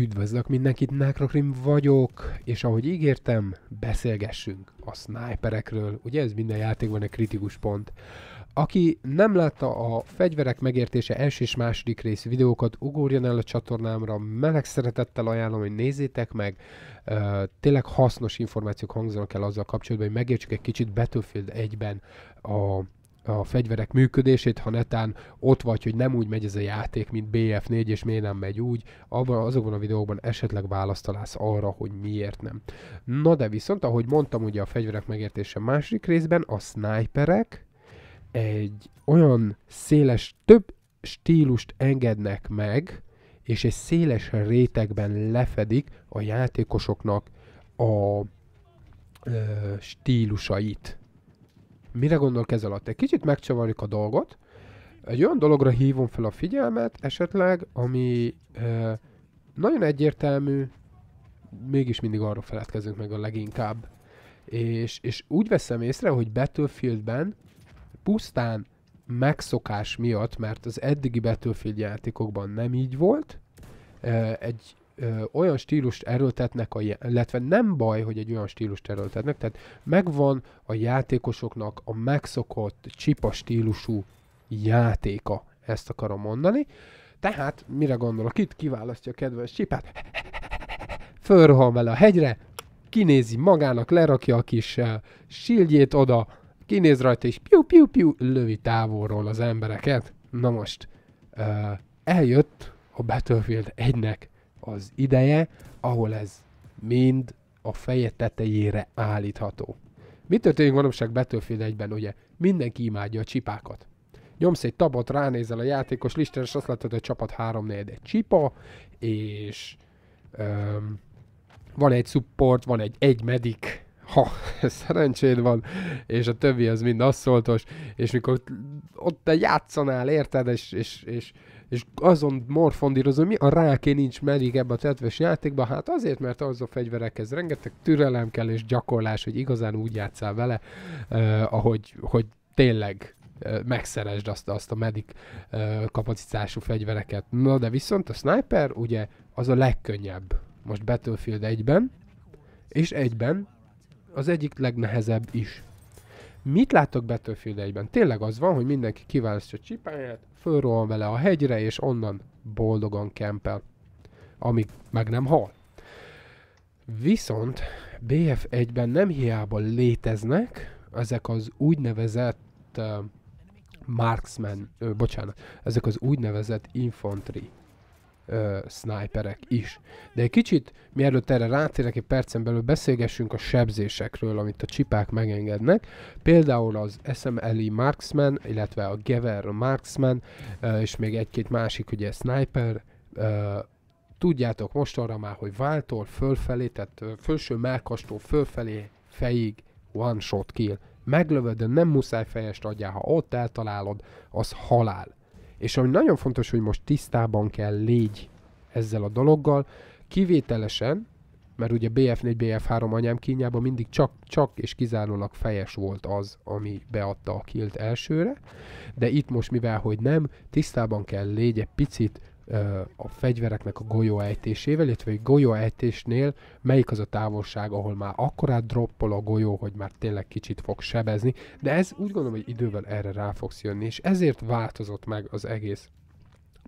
Üdvözlök mindenkit, Nekrokrim vagyok, és ahogy ígértem, beszélgessünk a sniperekről. Ugye ez minden játékban egy kritikus pont. Aki nem látta a fegyverek megértése első és második rész videókat, ugorjon el a csatornámra, meleg szeretettel ajánlom, hogy nézzétek meg. tényleg hasznos információk hangzanak el azzal kapcsolatban, hogy megértsük egy kicsit Battlefield 1-ben a a fegyverek működését, ha netán ott vagy, hogy nem úgy megy ez a játék, mint BF4, és miért nem megy úgy, abban azokban a videókban esetleg választalász arra, hogy miért nem. Na de viszont, ahogy mondtam, ugye a fegyverek megértése másik részben, a sniperek egy olyan széles, több stílust engednek meg, és egy széles rétegben lefedik a játékosoknak a ö, stílusait Mire gondolok ez alatt? Egy kicsit megcsavarjuk a dolgot, egy olyan dologra hívom fel a figyelmet esetleg, ami e, nagyon egyértelmű, mégis mindig arra feledkezünk meg a leginkább. És, és úgy veszem észre, hogy Battlefieldben pusztán megszokás miatt, mert az eddigi Battlefield játékokban nem így volt, egy ö, olyan stílust erőltetnek, a, illetve nem baj, hogy egy olyan stílust erőltetnek, tehát megvan a játékosoknak a megszokott csipa stílusú játéka, ezt akarom mondani. Tehát, mire gondolok itt, kiválasztja a kedves csipát, fölrohan vele a hegyre, kinézi magának, lerakja a kis uh, síldjét oda, kinéz rajta, és piu piu piu lövi távolról az embereket. Na most, uh, eljött a Battlefield 1-nek az ideje, ahol ez mind a feje tetejére állítható. Mi történik valóság Battlefield 1 ugye? Mindenki imádja a csipákat. Nyomsz egy tabot, ránézel a játékos listára, és azt látod, hogy a csapat 3 4 egy csipa, és öm, van egy support, van egy egy medik, ha szerencséd van, és a többi az mind asszoltos, és mikor ott te játszanál, érted, és, és, és és azon morfondírozom, mi a ráké nincs meddig ebbe a tetves játékba, hát azért, mert az a fegyverekhez rengeteg türelem kell és gyakorlás, hogy igazán úgy játszál vele, eh, ahogy hogy tényleg eh, megszeresd azt, azt a medik eh, kapacitású fegyvereket. Na de viszont a sniper ugye az a legkönnyebb most Battlefield egyben és egyben az egyik legnehezebb is. Mit látok Battlefield 1-ben? Tényleg az van, hogy mindenki kiválasztja a csipáját, fölrohan vele a hegyre, és onnan boldogan kempel, amíg meg nem hal. Viszont BF1-ben nem hiába léteznek ezek az úgynevezett uh, marksman, ö, bocsánat, ezek az úgynevezett infantry sniperek is. De egy kicsit, mielőtt erre rátérek, egy percen belül beszélgessünk a sebzésekről, amit a csipák megengednek. Például az SMLE Marksman, illetve a Gever Marksman, ö, és még egy-két másik, ugye sniper, ö, tudjátok most arra már, hogy váltól fölfelé, tehát felső melkastól fölfelé fejig one shot kill. Meglövöd, de nem muszáj fejest adjál, ha ott eltalálod, az halál. És ami nagyon fontos, hogy most tisztában kell légy ezzel a dologgal, kivételesen, mert ugye BF4, BF3 anyám kínjában mindig csak, csak és kizárólag fejes volt az, ami beadta a kilt elsőre, de itt most mivel, hogy nem, tisztában kell légy egy picit a fegyvereknek a ejtésével, illetve egy ejtésnél melyik az a távolság, ahol már akkorát droppol a golyó, hogy már tényleg kicsit fog sebezni, de ez úgy gondolom, hogy idővel erre rá fogsz jönni, és ezért változott meg az egész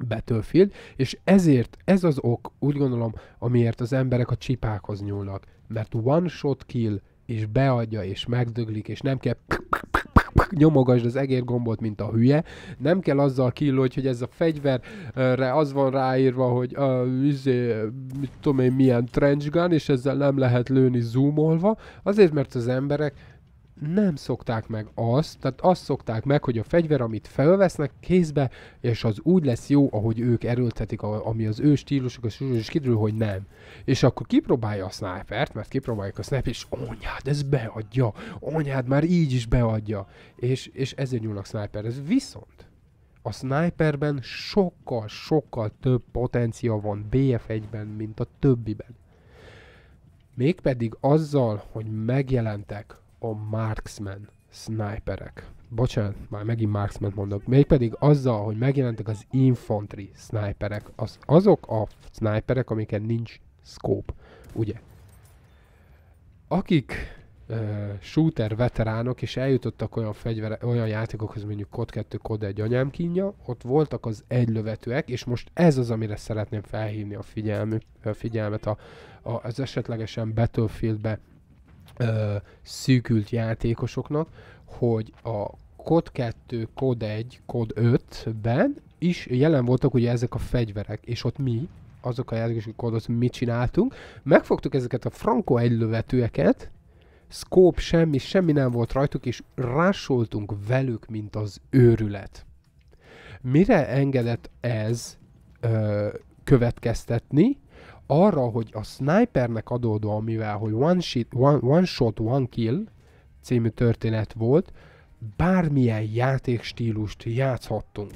Battlefield, és ezért ez az ok, úgy gondolom, amiért az emberek a csipákhoz nyúlnak, mert one shot kill, és beadja, és megdöglik, és nem kell nyomogasd az egér gombot, mint a hülye. Nem kell azzal killódj, hogy ez a fegyverre az van ráírva, hogy a üzé, mit tudom én, milyen trench gun, és ezzel nem lehet lőni zoomolva. Azért, mert az emberek nem szokták meg azt, tehát azt szokták meg, hogy a fegyver, amit felvesznek kézbe, és az úgy lesz jó, ahogy ők erőltetik, a, ami az ő stílusuk, és, és kiderül, hogy nem. És akkor kipróbálja a snipert, mert kipróbálja a snipert, és anyád, ez beadja, anyád már így is beadja. És, és ezért nyúlnak sniper. Ez viszont a sniperben sokkal, sokkal több potencia van BF1-ben, mint a többiben. Mégpedig azzal, hogy megjelentek a marksman sniperek. Bocsánat, már megint marksman mondok. Mégpedig azzal, hogy megjelentek az infantry sniperek, az, azok a sniperek, amiken nincs scope, ugye? Akik uh, shooter veteránok, és eljutottak olyan, fegyvere, olyan játékokhoz, mondjuk COD 2, COD 1 anyám kínja, ott voltak az egylövetőek, és most ez az, amire szeretném felhívni a, figyelmi, a figyelmet a, a, az esetlegesen Battlefieldbe ö, szűkült játékosoknak, hogy a COD 2, COD 1, COD 5-ben is jelen voltak ugye ezek a fegyverek, és ott mi, azok a játékosok, kódot mit csináltunk, megfogtuk ezeket a franco egylövetőeket, scope semmi, semmi nem volt rajtuk, és rásoltunk velük, mint az őrület. Mire engedett ez ö, következtetni, arra, hogy a snipernek adódó, amivel, hogy one, sheet, one, one shot, one kill című történet volt, bármilyen játékstílust játszhattunk.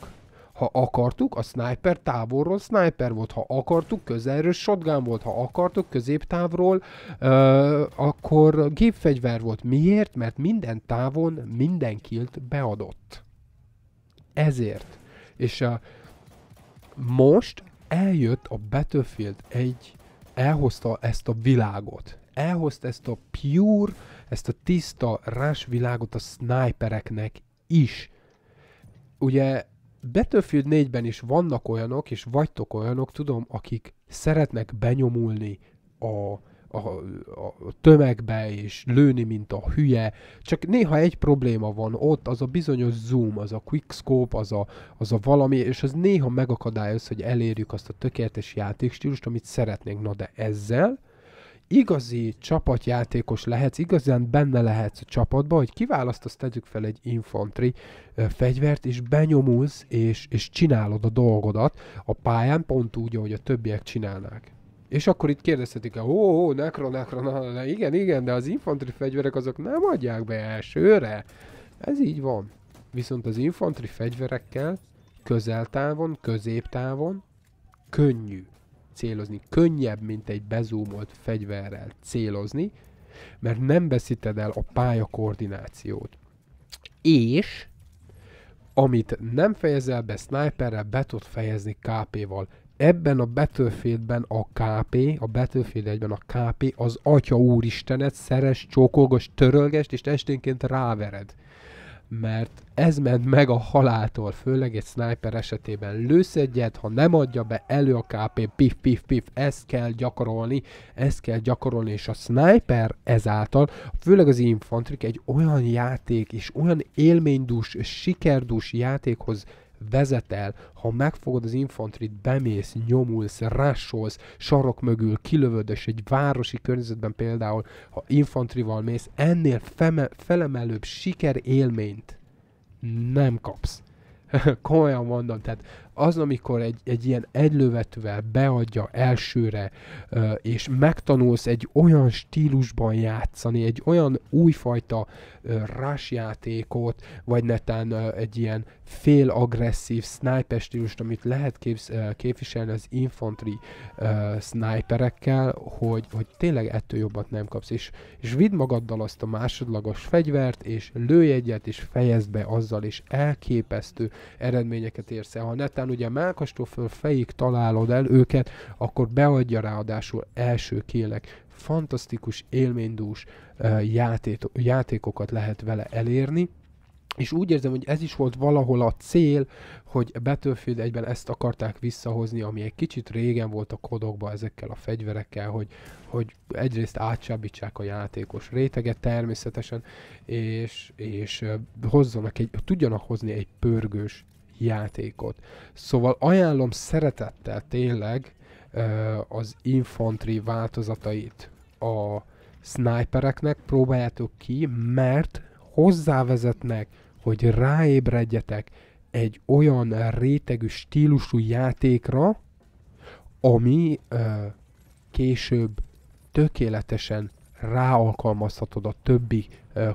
Ha akartuk, a sniper távolról sniper volt, ha akartuk, közelről shotgun volt, ha akartuk, középtávról, ö, akkor gépfegyver volt. Miért? Mert minden távon minden kilt beadott. Ezért. És a, most eljött a Battlefield egy, elhozta ezt a világot, elhozta ezt a pure, ezt a tiszta rás világot a snipereknek is. Ugye Battlefield 4-ben is vannak olyanok, és vagytok olyanok, tudom, akik szeretnek benyomulni a a, a tömegbe, és lőni, mint a hülye. Csak néha egy probléma van ott, az a bizonyos zoom, az a quickscope, az a, az a valami, és az néha megakadályoz, hogy elérjük azt a tökéletes játékstílust, amit szeretnénk. Na de ezzel igazi csapatjátékos lehetsz, igazán benne lehetsz a csapatba, hogy kiválasztasz, tegyük fel egy infantry fegyvert, és benyomulsz, és, és csinálod a dolgodat a pályán, pont úgy, ahogy a többiek csinálnák. És akkor itt kérdezhetik, ó, ó, nekro, nekro, na, na, igen, igen, de az infantri fegyverek azok nem adják be elsőre. Ez így van. Viszont az infantri fegyverekkel közeltávon, középtávon könnyű célozni. Könnyebb, mint egy bezúmolt fegyverrel célozni, mert nem veszíted el a pálya koordinációt. És amit nem fejezel be sniperrel, be tudod fejezni KP-val ebben a Battlefieldben a KP, a Battlefield egyben a KP az Atya Úristenet szeres, csókolgos, törölgest, és esténként rávered. Mert ez ment meg a haláltól, főleg egy sniper esetében. Lősz egyet, ha nem adja be elő a KP, pif, pif, pif, ezt kell gyakorolni, ezt kell gyakorolni, és a sniper ezáltal, főleg az infantrik egy olyan játék és olyan élménydús, sikerdús játékhoz vezetel, ha megfogod az infantrit, bemész, nyomulsz, rásolsz, sarok mögül, kilövödös egy városi környezetben például, ha infantrival mész, ennél feme- felemelőbb sikerélményt nem kapsz. Komolyan mondom, tehát az, amikor egy, egy ilyen egylövetővel beadja elsőre, és megtanulsz egy olyan stílusban játszani, egy olyan újfajta rásjátékot, vagy netán egy ilyen fél agresszív sniper stílust, amit lehet képz, képviselni az infantry sniperekkel, hogy, hogy tényleg ettől jobbat nem kapsz, és, és vidd magaddal azt a másodlagos fegyvert, és lőj egyet, és fejezd be azzal, és elképesztő eredményeket érsz el. Ha netán aztán ugye mákastól föl fejig találod el őket, akkor beadja ráadásul első kélek. Fantasztikus, élménydús uh, játékokat lehet vele elérni, és úgy érzem, hogy ez is volt valahol a cél, hogy Battlefield egyben ezt akarták visszahozni, ami egy kicsit régen volt a kodokba ezekkel a fegyverekkel, hogy, hogy egyrészt átsábítsák a játékos réteget természetesen, és, és hozzanak egy, tudjanak hozni egy pörgős játékot. Szóval ajánlom szeretettel tényleg az infantry változatait a snipereknek, próbáljátok ki, mert hozzávezetnek, hogy ráébredjetek egy olyan rétegű stílusú játékra, ami uh, később tökéletesen ráalkalmazhatod a többi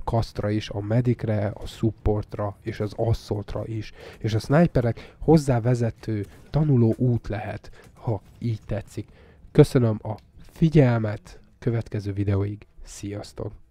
kasztra is, a medikre, a supportra és az asszoltra is. És a sniperek hozzávezető tanuló út lehet, ha így tetszik. Köszönöm a figyelmet, következő videóig, sziasztok!